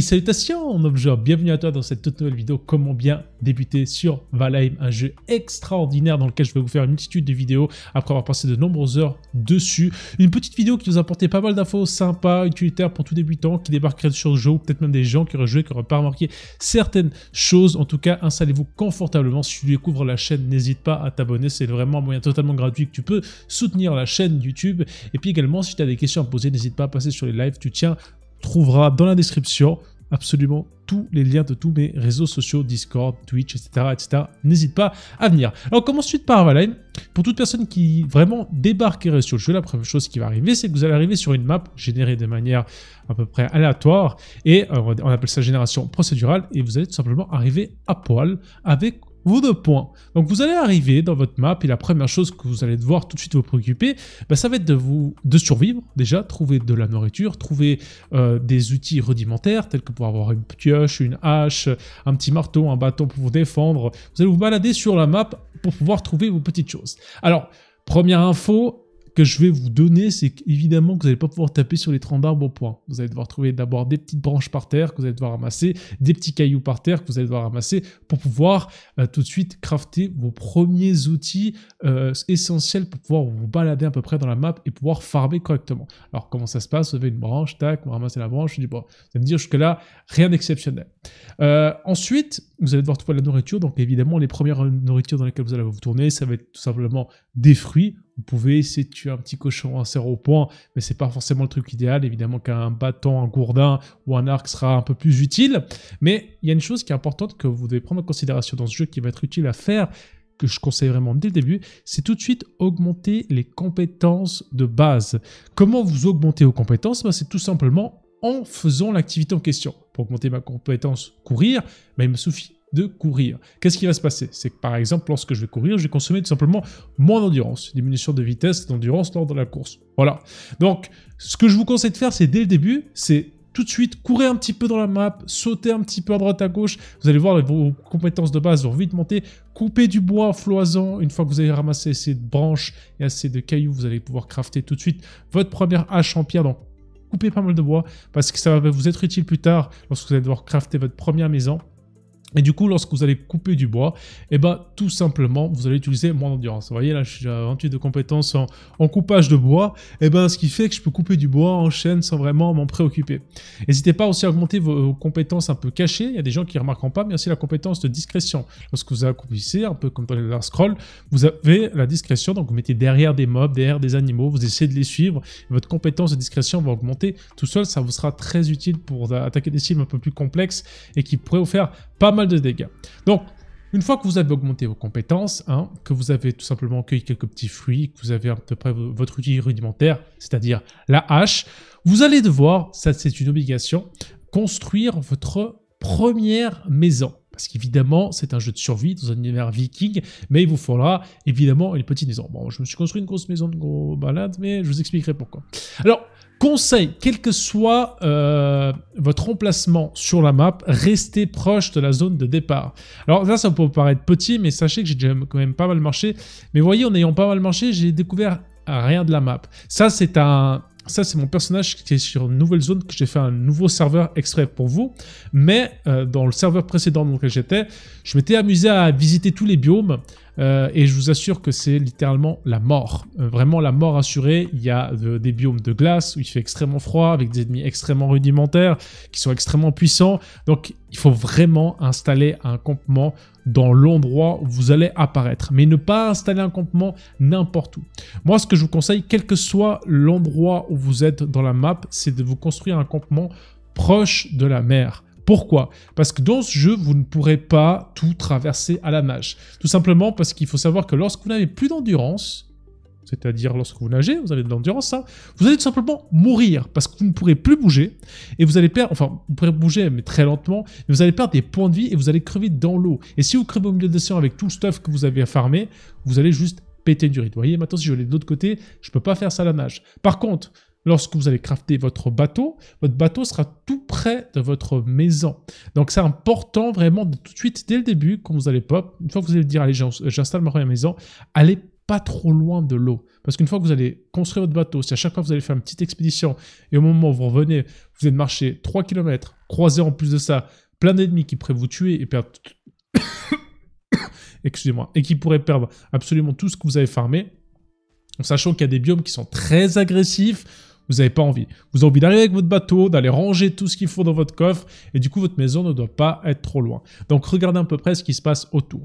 salutations mon bienvenue à toi dans cette toute nouvelle vidéo comment bien débuter sur Valheim, un jeu extraordinaire dans lequel je vais vous faire une multitude de vidéos après avoir passé de nombreuses heures dessus. Une petite vidéo qui vous apportait pas mal d'infos sympas, utilitaires pour tout débutant qui débarquerait sur le jeu ou peut-être même des gens qui auraient joué, qui n'auraient pas remarqué certaines choses. En tout cas, installez-vous confortablement. Si tu découvres la chaîne, n'hésite pas à t'abonner, c'est vraiment un moyen totalement gratuit que tu peux soutenir la chaîne YouTube. Et puis également, si tu as des questions à poser, n'hésite pas à passer sur les lives, tu tiens trouvera dans la description absolument tous les liens de tous mes réseaux sociaux, Discord, Twitch, etc. etc. N'hésite pas à venir. Alors, on commence suite par Valheim. Pour toute personne qui vraiment débarquerait sur le jeu, la première chose qui va arriver, c'est que vous allez arriver sur une map générée de manière à peu près aléatoire, et euh, on appelle ça génération procédurale, et vous allez tout simplement arriver à poil avec vous deux points. Donc vous allez arriver dans votre map et la première chose que vous allez devoir tout de suite vous préoccuper, bah, ça va être de, vous, de survivre déjà, trouver de la nourriture, trouver euh, des outils rudimentaires tels que pouvoir avoir une pioche, une hache, un petit marteau, un bâton pour vous défendre. Vous allez vous balader sur la map pour pouvoir trouver vos petites choses. Alors, première info, que je vais vous donner, c'est évidemment que vous n'allez pas pouvoir taper sur les troncs d'arbres au point. Vous allez devoir trouver d'abord des petites branches par terre que vous allez devoir ramasser, des petits cailloux par terre que vous allez devoir ramasser pour pouvoir euh, tout de suite crafter vos premiers outils euh, essentiels pour pouvoir vous balader à peu près dans la map et pouvoir farmer correctement. Alors comment ça se passe Vous avez une branche, tac, vous ramassez la branche, je dis bon, vous allez me dire jusque-là, rien d'exceptionnel. Euh, ensuite, vous allez devoir trouver de la nourriture, donc évidemment les premières nourritures dans lesquelles vous allez vous tourner, ça va être tout simplement des fruits vous pouvez essayer de tuer un petit cochon, un au point, mais c'est pas forcément le truc idéal. Évidemment qu'un bâton, un gourdin ou un arc sera un peu plus utile. Mais il y a une chose qui est importante que vous devez prendre en considération dans ce jeu qui va être utile à faire, que je conseille vraiment dès le début, c'est tout de suite augmenter les compétences de base. Comment vous augmentez vos compétences ben, C'est tout simplement en faisant l'activité en question. Pour augmenter ma compétence courir, ben, il me suffit de courir. Qu'est-ce qui va se passer C'est que par exemple, lorsque je vais courir, je vais consommer tout simplement moins d'endurance, diminution de vitesse, d'endurance lors de la course. Voilà. Donc, ce que je vous conseille de faire, c'est dès le début, c'est tout de suite, courir un petit peu dans la map, sauter un petit peu à droite à gauche. Vous allez voir, vos compétences de base vont vite monter. Couper du bois floisant. Une fois que vous avez ramassé assez de branches et assez de cailloux, vous allez pouvoir crafter tout de suite votre première hache en pierre. Donc, coupez pas mal de bois parce que ça va vous être utile plus tard lorsque vous allez devoir crafter votre première maison. Et du coup, lorsque vous allez couper du bois, eh ben, tout simplement, vous allez utiliser moins d'endurance. Vous voyez, là, j'ai suis 28 de compétences en, coupage de bois. Eh ben, ce qui fait que je peux couper du bois en chaîne sans vraiment m'en préoccuper. N'hésitez pas aussi à augmenter vos, euh, compétences un peu cachées. Il y a des gens qui ne remarqueront pas, mais aussi la compétence de discrétion. Lorsque vous accomplissez, un peu comme dans les scroll, vous avez la discrétion. Donc, vous mettez derrière des mobs, derrière des animaux, vous essayez de les suivre. Votre compétence de discrétion va augmenter tout seul. Ça vous sera très utile pour attaquer des cibles un peu plus complexes et qui pourraient vous faire pas mal de dégâts. Donc, une fois que vous avez augmenté vos compétences, hein, que vous avez tout simplement cueilli quelques petits fruits, que vous avez à peu près votre outil rudimentaire, c'est-à-dire la hache, vous allez devoir, ça c'est une obligation, construire votre première maison. Parce qu'évidemment, c'est un jeu de survie dans un univers viking, mais il vous faudra évidemment une petite maison. Bon, je me suis construit une grosse maison de gros balade, mais je vous expliquerai pourquoi. Alors, Conseil, quel que soit euh, votre emplacement sur la map, restez proche de la zone de départ. Alors là, ça peut paraître petit, mais sachez que j'ai quand même pas mal marché. Mais voyez, en ayant pas mal marché, j'ai découvert rien de la map. Ça, c'est un... Ça, c'est mon personnage qui est sur une nouvelle zone que j'ai fait un nouveau serveur extrait pour vous. Mais euh, dans le serveur précédent dans lequel j'étais, je m'étais amusé à visiter tous les biomes, euh, et je vous assure que c'est littéralement la mort. Euh, vraiment la mort assurée. Il y a euh, des biomes de glace où il fait extrêmement froid, avec des ennemis extrêmement rudimentaires, qui sont extrêmement puissants. Donc il faut vraiment installer un campement dans l'endroit où vous allez apparaître. Mais ne pas installer un campement n'importe où. Moi, ce que je vous conseille, quel que soit l'endroit où vous êtes dans la map, c'est de vous construire un campement proche de la mer. Pourquoi Parce que dans ce jeu, vous ne pourrez pas tout traverser à la nage. Tout simplement parce qu'il faut savoir que lorsque vous n'avez plus d'endurance, c'est-à-dire lorsque vous nagez, vous avez de l'endurance, hein, vous allez tout simplement mourir parce que vous ne pourrez plus bouger et vous allez perdre, enfin, vous pourrez bouger mais très lentement, vous allez perdre des points de vie et vous allez crever dans l'eau. Et si vous crevez au milieu de l'océan avec tout le stuff que vous avez à farmer, vous allez juste péter du rythme. Vous voyez, maintenant si je vais de l'autre côté, je ne peux pas faire ça à la nage. Par contre, Lorsque vous allez crafter votre bateau, votre bateau sera tout près de votre maison. Donc c'est important vraiment de tout de suite, dès le début, quand vous allez pop, une fois que vous allez dire, allez, j'installe ma première maison, allez pas trop loin de l'eau. Parce qu'une fois que vous allez construire votre bateau, si à chaque fois vous allez faire une petite expédition et au moment où vous revenez, vous êtes marché 3 km, croiser en plus de ça plein d'ennemis qui pourraient vous tuer et perdre. Excusez-moi. Et qui pourraient perdre absolument tout ce que vous avez farmé. sachant qu'il y a des biomes qui sont très agressifs. Vous n'avez pas envie. Vous avez envie d'aller avec votre bateau, d'aller ranger tout ce qu'il faut dans votre coffre, et du coup, votre maison ne doit pas être trop loin. Donc, regardez un peu près ce qui se passe autour.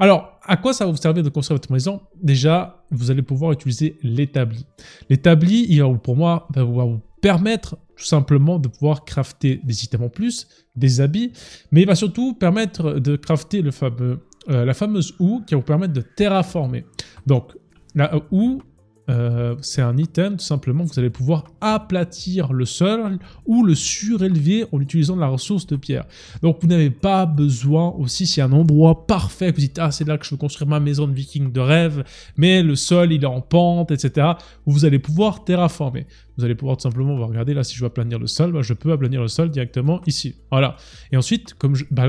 Alors, à quoi ça va vous servir de construire votre maison Déjà, vous allez pouvoir utiliser l'établi. L'établi, il va pour moi, va vous permettre tout simplement de pouvoir crafter des items en plus, des habits, mais il va surtout permettre de crafter euh, la fameuse ou qui va vous permettre de terraformer. Donc, la houe, euh, c'est un item tout simplement vous allez pouvoir aplatir le sol ou le surélever en utilisant la ressource de pierre. Donc vous n'avez pas besoin aussi si un endroit parfait vous dites ah c'est là que je veux construire ma maison de viking de rêve mais le sol il est en pente etc. Vous allez pouvoir terraformer. Vous allez pouvoir tout simplement, regarder là si je veux aplanir le sol, bah, je peux aplanir le sol directement ici. Voilà. Et ensuite comme je, bah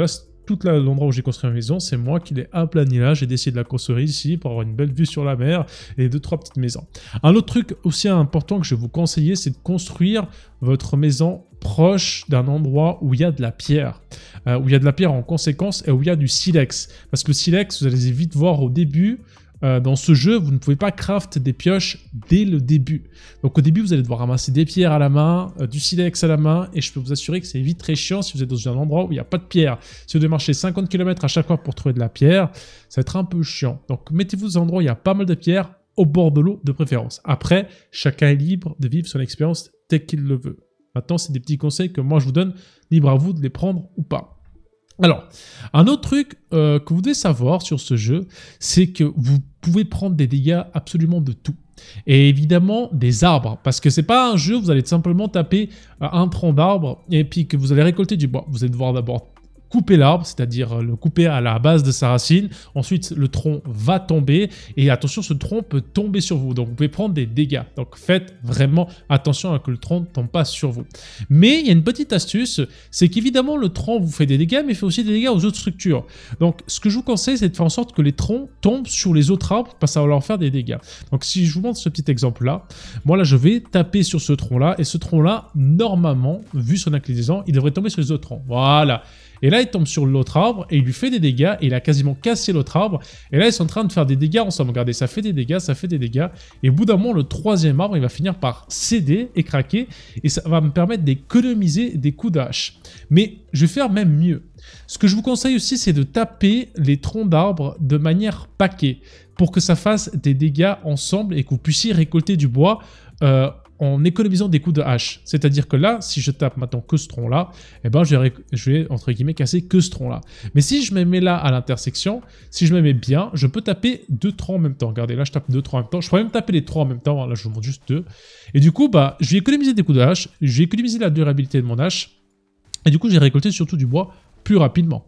tout l'endroit où j'ai construit ma maison, c'est moi qui l'ai aplani là. J'ai décidé de la construire ici pour avoir une belle vue sur la mer et deux, trois petites maisons. Un autre truc aussi important que je vais vous conseiller, c'est de construire votre maison proche d'un endroit où il y a de la pierre, euh, où il y a de la pierre en conséquence et où il y a du silex. Parce que le silex, vous allez vite voir au début, euh, dans ce jeu, vous ne pouvez pas craft des pioches dès le début. Donc au début, vous allez devoir ramasser des pierres à la main, euh, du silex à la main, et je peux vous assurer que c'est vite très chiant si vous êtes dans un endroit où il n'y a pas de pierre. Si vous devez marcher 50 km à chaque fois pour trouver de la pierre, ça va être un peu chiant. Donc mettez-vous dans un endroit où il y a pas mal de pierres, au bord de l'eau de préférence. Après, chacun est libre de vivre son expérience tel qu'il le veut. Maintenant, c'est des petits conseils que moi je vous donne, libre à vous de les prendre ou pas. Alors, un autre truc euh, que vous devez savoir sur ce jeu, c'est que vous pouvez prendre des dégâts absolument de tout. Et évidemment, des arbres. Parce que c'est pas un jeu où vous allez simplement taper euh, un tronc d'arbre et puis que vous allez récolter du bois. Vous allez devoir d'abord couper l'arbre, c'est-à-dire euh, le couper à la base de sa racine. Ensuite, le tronc va tomber et attention, ce tronc peut tomber sur vous. Donc, vous pouvez prendre des dégâts. Donc, faites vraiment attention à que le tronc ne tombe pas sur vous. Mais il y a une petite astuce, c'est qu'évidemment, le tronc vous fait des dégâts, mais il fait aussi des dégâts aux autres structures. Donc, ce que je vous conseille, c'est de faire en sorte que les troncs tombent sur les autres arbres parce que ça va leur faire des dégâts. Donc, si je vous montre ce petit exemple-là, moi, là, je vais taper sur ce tronc-là et ce tronc-là, normalement, vu son inclinaison, il devrait tomber sur les autres troncs. Voilà. Et là, il tombe sur l'autre arbre et il lui fait des dégâts. Et il a quasiment cassé l'autre arbre. Et là, ils sont en train de faire des dégâts ensemble. Regardez, ça fait des dégâts, ça fait des dégâts. Et au bout d'un moment, le troisième arbre, il va finir par céder et craquer. Et ça va me permettre d'économiser des coups d'âge. Mais je vais faire même mieux. Ce que je vous conseille aussi, c'est de taper les troncs d'arbres de manière paquée pour que ça fasse des dégâts ensemble et que vous puissiez récolter du bois euh, en économisant des coups de hache. C'est-à-dire que là, si je tape maintenant que ce tronc-là, eh ben je vais, entre guillemets, casser que ce tronc-là. Mais si je me mets là à l'intersection, si je me mets bien, je peux taper deux troncs en même temps. Regardez, là, je tape deux troncs en même temps. Je pourrais même taper les trois en même temps. Hein. Là, je vous montre juste deux. Et du coup, bah, je vais économiser des coups de hache, je vais économiser la durabilité de mon hache. Et du coup, j'ai récolté surtout du bois plus rapidement.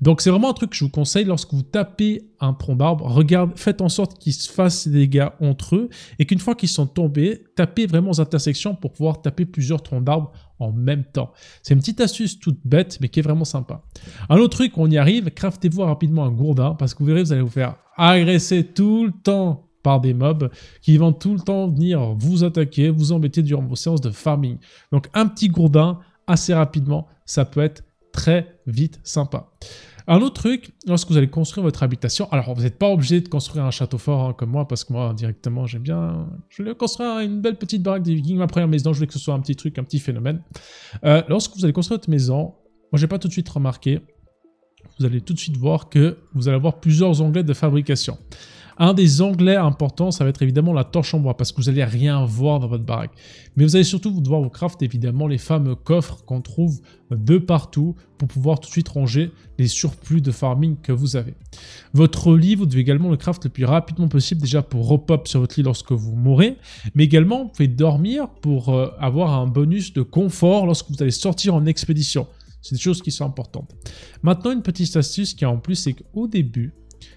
Donc c'est vraiment un truc que je vous conseille lorsque vous tapez un tronc d'arbre, regarde, faites en sorte qu'ils se fassent des dégâts entre eux et qu'une fois qu'ils sont tombés, tapez vraiment aux intersections pour pouvoir taper plusieurs troncs d'arbres en même temps. C'est une petite astuce toute bête mais qui est vraiment sympa. Un autre truc, on y arrive, craftez-vous rapidement un gourdin parce que vous verrez, vous allez vous faire agresser tout le temps par des mobs qui vont tout le temps venir vous attaquer, vous embêter durant vos séances de farming. Donc un petit gourdin assez rapidement, ça peut être très vite sympa. Un autre truc, lorsque vous allez construire votre habitation, alors vous n'êtes pas obligé de construire un château fort hein, comme moi, parce que moi directement j'aime bien, je vais construire une belle petite baraque des vikings, ma première maison, je voulais que ce soit un petit truc, un petit phénomène. Euh, lorsque vous allez construire votre maison, moi j'ai pas tout de suite remarqué, vous allez tout de suite voir que vous allez avoir plusieurs onglets de fabrication. Un des anglais importants, ça va être évidemment la torche en bois, parce que vous n'allez rien voir dans votre baraque. Mais vous allez surtout devoir vous craft évidemment les fameux coffres qu'on trouve de partout pour pouvoir tout de suite ranger les surplus de farming que vous avez. Votre lit, vous devez également le craft le plus rapidement possible, déjà pour repop sur votre lit lorsque vous mourrez, mais également vous pouvez dormir pour euh, avoir un bonus de confort lorsque vous allez sortir en expédition. C'est des choses qui sont importantes. Maintenant, une petite astuce qui a en plus, c'est qu'au début,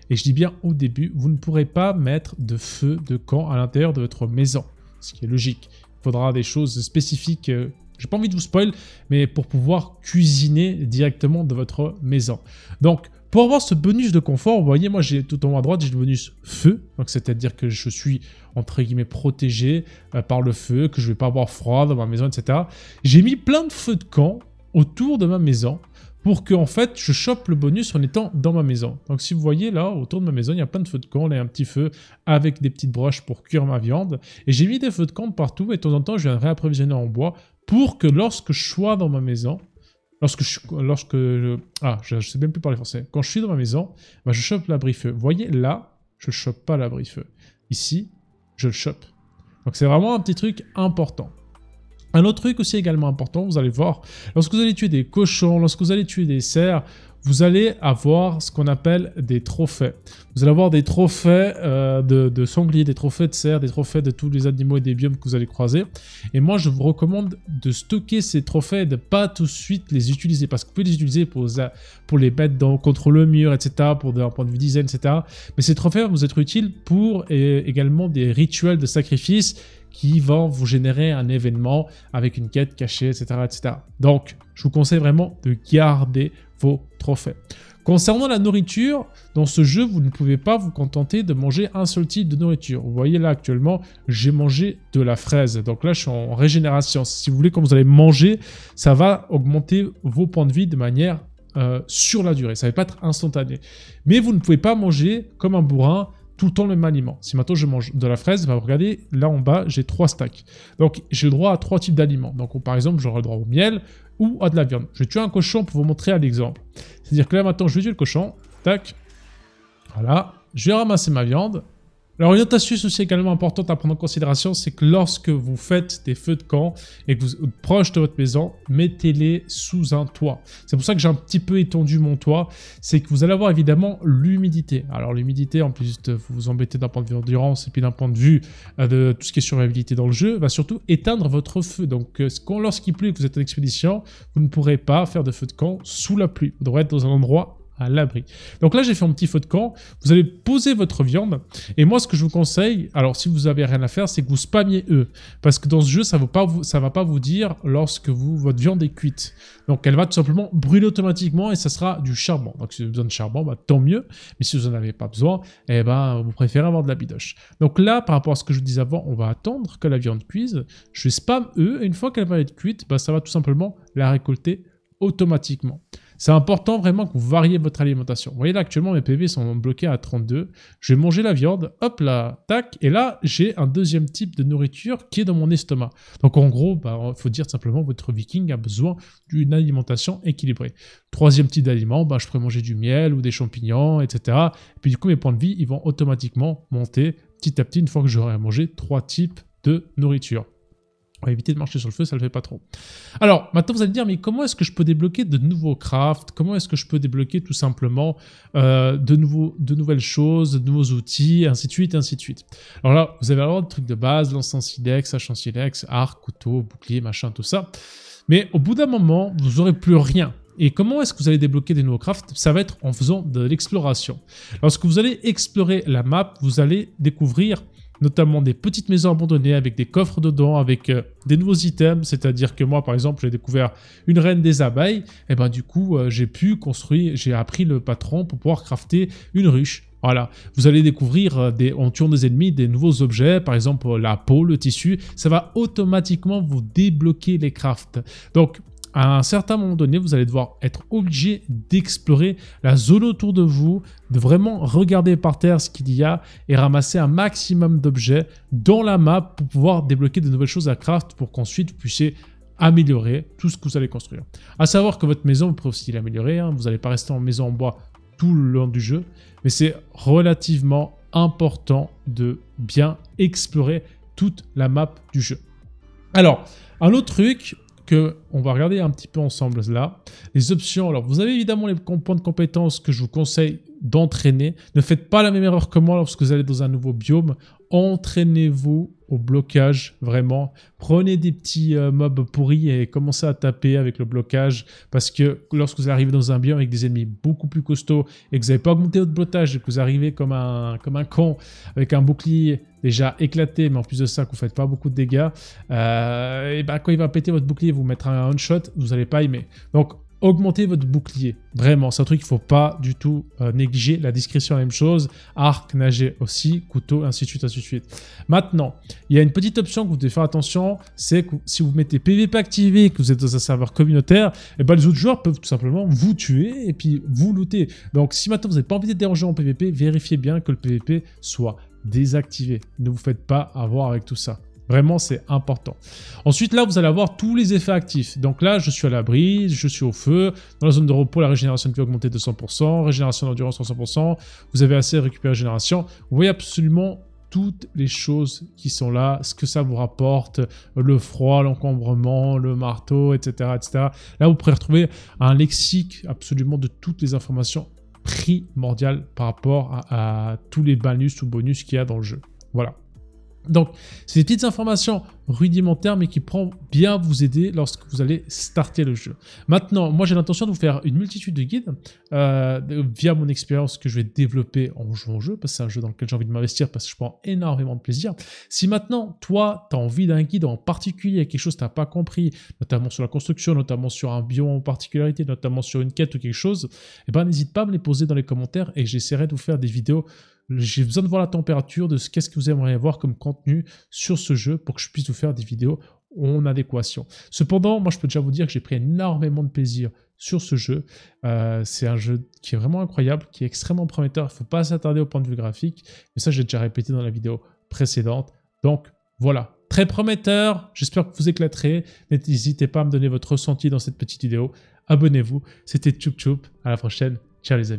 et je dis bien au début, vous ne pourrez pas mettre de feu de camp à l'intérieur de votre maison, ce qui est logique. Il faudra des choses spécifiques, je euh, j'ai pas envie de vous spoiler, mais pour pouvoir cuisiner directement de votre maison. Donc, pour avoir ce bonus de confort, vous voyez, moi j'ai tout en haut à droite, j'ai le bonus feu, donc c'est-à-dire que je suis entre guillemets protégé euh, par le feu, que je ne vais pas avoir froid dans ma maison, etc. J'ai mis plein de feux de camp autour de ma maison pour que en fait je chope le bonus en étant dans ma maison. Donc si vous voyez là autour de ma maison il y a plein de feux de camp, il y a un petit feu avec des petites broches pour cuire ma viande et j'ai mis des feux de camp partout et de temps en temps je viens réapprovisionner en bois pour que lorsque je sois dans ma maison, lorsque je, lorsque ah je, sais même plus parler français, quand je suis dans ma maison, bah, je chope l'abri-feu. Vous voyez là, je chope pas l'abri-feu. Ici, je le chope. Donc c'est vraiment un petit truc important. Un autre truc aussi également important, vous allez voir, lorsque vous allez tuer des cochons, lorsque vous allez tuer des cerfs, vous allez avoir ce qu'on appelle des trophées. Vous allez avoir des trophées euh, de, sangliers, des trophées de cerfs, des trophées de tous les animaux et des biomes que vous allez croiser. Et moi, je vous recommande de stocker ces trophées et de ne pas tout de suite les utiliser parce que vous pouvez les utiliser pour, les mettre contre le mur, etc., pour un point de vue design, etc. Mais ces trophées vont être utiles pour également des rituels de sacrifice qui vont vous générer un événement avec une quête cachée, etc. etc. Donc, je vous conseille vraiment de garder vos trophées. Concernant la nourriture, dans ce jeu, vous ne pouvez pas vous contenter de manger un seul type de nourriture. Vous voyez là actuellement, j'ai mangé de la fraise. Donc là, je suis en régénération. Si vous voulez, quand vous allez manger, ça va augmenter vos points de vie de manière euh, sur la durée. Ça ne va pas être instantané. Mais vous ne pouvez pas manger comme un bourrin tout le temps le même aliment. Si maintenant je mange de la fraise, bah, regardez, là en bas, j'ai trois stacks. Donc j'ai le droit à trois types d'aliments. Donc par exemple, j'aurai le droit au miel ou à de la viande. Je vais tuer un cochon pour vous montrer à l'exemple. C'est-à-dire que là maintenant, je vais tuer le cochon, tac, voilà, je vais ramasser ma viande, alors une autre astuce aussi également importante à prendre en considération, c'est que lorsque vous faites des feux de camp et que vous êtes proche de votre maison, mettez-les sous un toit. C'est pour ça que j'ai un petit peu étendu mon toit, c'est que vous allez avoir évidemment l'humidité. Alors l'humidité, en plus de vous embêter d'un point de vue endurance et puis d'un point de vue euh, de tout ce qui est survivabilité dans le jeu, va surtout éteindre votre feu. Donc euh, lorsqu'il pleut et que vous êtes en expédition, vous ne pourrez pas faire de feu de camp sous la pluie. Vous devrez être dans un endroit à l'abri. Donc là, j'ai fait un petit feu de camp. Vous allez poser votre viande. Et moi, ce que je vous conseille, alors si vous avez rien à faire, c'est que vous spamiez eux. Parce que dans ce jeu, ça ne va pas vous dire lorsque vous, votre viande est cuite. Donc elle va tout simplement brûler automatiquement et ça sera du charbon. Donc si vous avez besoin de charbon, bah, tant mieux. Mais si vous n'en avez pas besoin, eh ben, vous préférez avoir de la bidoche. Donc là, par rapport à ce que je disais avant, on va attendre que la viande cuise. Je spam eux et une fois qu'elle va être cuite, bah, ça va tout simplement la récolter automatiquement. C'est important vraiment que vous variez votre alimentation. Vous voyez là, actuellement, mes PV sont bloqués à 32. Je vais manger la viande, hop là, tac. Et là, j'ai un deuxième type de nourriture qui est dans mon estomac. Donc en gros, bah, il faut dire simplement votre viking a besoin d'une alimentation équilibrée. Troisième type d'aliment, bah, je pourrais manger du miel ou des champignons, etc. Et puis du coup, mes points de vie, ils vont automatiquement monter petit à petit une fois que j'aurai mangé trois types de nourriture éviter de marcher sur le feu, ça le fait pas trop. Alors, maintenant vous allez me dire, mais comment est-ce que je peux débloquer de nouveaux crafts Comment est-ce que je peux débloquer tout simplement euh, de, nouveaux, de nouvelles choses, de nouveaux outils, ainsi de suite, ainsi de suite Alors là, vous avez alors des trucs de base, l'encens silex, hachant silex, arc, couteau, bouclier, machin, tout ça. Mais au bout d'un moment, vous aurez plus rien. Et comment est-ce que vous allez débloquer des nouveaux crafts Ça va être en faisant de l'exploration. Lorsque vous allez explorer la map, vous allez découvrir notamment des petites maisons abandonnées avec des coffres dedans, avec euh, des nouveaux items. C'est-à-dire que moi, par exemple, j'ai découvert une reine des abeilles. Et eh ben du coup, euh, j'ai pu construire, j'ai appris le patron pour pouvoir crafter une ruche. Voilà, vous allez découvrir euh, des, en tuant des ennemis des nouveaux objets, par exemple la peau, le tissu, ça va automatiquement vous débloquer les crafts. Donc à un certain moment donné, vous allez devoir être obligé d'explorer la zone autour de vous, de vraiment regarder par terre ce qu'il y a et ramasser un maximum d'objets dans la map pour pouvoir débloquer de nouvelles choses à craft pour qu'ensuite vous puissiez améliorer tout ce que vous allez construire. À savoir que votre maison, vous pouvez aussi l'améliorer, hein. vous n'allez pas rester en maison en bois tout le long du jeu, mais c'est relativement important de bien explorer toute la map du jeu. Alors, un autre truc, que on va regarder un petit peu ensemble là. Les options, alors vous avez évidemment les points de compétences que je vous conseille d'entraîner. Ne faites pas la même erreur que moi lorsque vous allez dans un nouveau biome. Entraînez-vous au blocage, vraiment. Prenez des petits euh, mobs pourris et commencez à taper avec le blocage parce que lorsque vous arrivez dans un biome avec des ennemis beaucoup plus costauds et que vous n'avez pas augmenté votre blocage et que vous arrivez comme un, comme un con avec un bouclier déjà éclaté, mais en plus de ça, que vous faites pas beaucoup de dégâts, euh, et ben quand il va péter votre bouclier, vous mettre un one-shot, vous n'allez pas aimer. Donc augmentez votre bouclier. Vraiment, c'est un truc qu'il ne faut pas du tout euh, négliger. La discrétion, la même chose. Arc, nager aussi, couteau, ainsi de suite, ainsi de suite. Maintenant, il y a une petite option que vous devez faire attention, c'est que si vous mettez PVP activé que vous êtes dans un serveur communautaire, et eh ben les autres joueurs peuvent tout simplement vous tuer et puis vous looter. Donc si maintenant vous n'avez pas envie de déranger en PVP, vérifiez bien que le PVP soit désactiver. Ne vous faites pas avoir avec tout ça. Vraiment, c'est important. Ensuite, là, vous allez avoir tous les effets actifs. Donc là, je suis à la brise, je suis au feu. Dans la zone de repos, la régénération peut augmenter de 100%, régénération d'endurance 300%. Vous avez assez de la régénération. Vous voyez absolument toutes les choses qui sont là, ce que ça vous rapporte, le froid, l'encombrement, le marteau, etc., etc. Là, vous pourrez retrouver un lexique absolument de toutes les informations primordial par rapport à, à tous les bonus ou bonus qu'il y a dans le jeu. Voilà. Donc, c'est des petites informations rudimentaires, mais qui pourront bien vous aider lorsque vous allez starter le jeu. Maintenant, moi j'ai l'intention de vous faire une multitude de guides euh, via mon expérience que je vais développer en jouant au jeu, parce que c'est un jeu dans lequel j'ai envie de m'investir, parce que je prends énormément de plaisir. Si maintenant, toi, tu as envie d'un guide en particulier, quelque chose que tu n'as pas compris, notamment sur la construction, notamment sur un bio en particularité, notamment sur une quête ou quelque chose, eh ben, n'hésite pas à me les poser dans les commentaires et j'essaierai de vous faire des vidéos j'ai besoin de voir la température, de ce qu'est-ce que vous aimeriez avoir comme contenu sur ce jeu pour que je puisse vous faire des vidéos en adéquation. Cependant, moi je peux déjà vous dire que j'ai pris énormément de plaisir sur ce jeu. Euh, c'est un jeu qui est vraiment incroyable, qui est extrêmement prometteur. Il ne faut pas s'attarder au point de vue graphique, mais ça j'ai déjà répété dans la vidéo précédente. Donc voilà, très prometteur. J'espère que vous éclaterez. N'hésitez pas à me donner votre ressenti dans cette petite vidéo. Abonnez-vous. C'était Tchoup Choup. À la prochaine. Ciao les amis.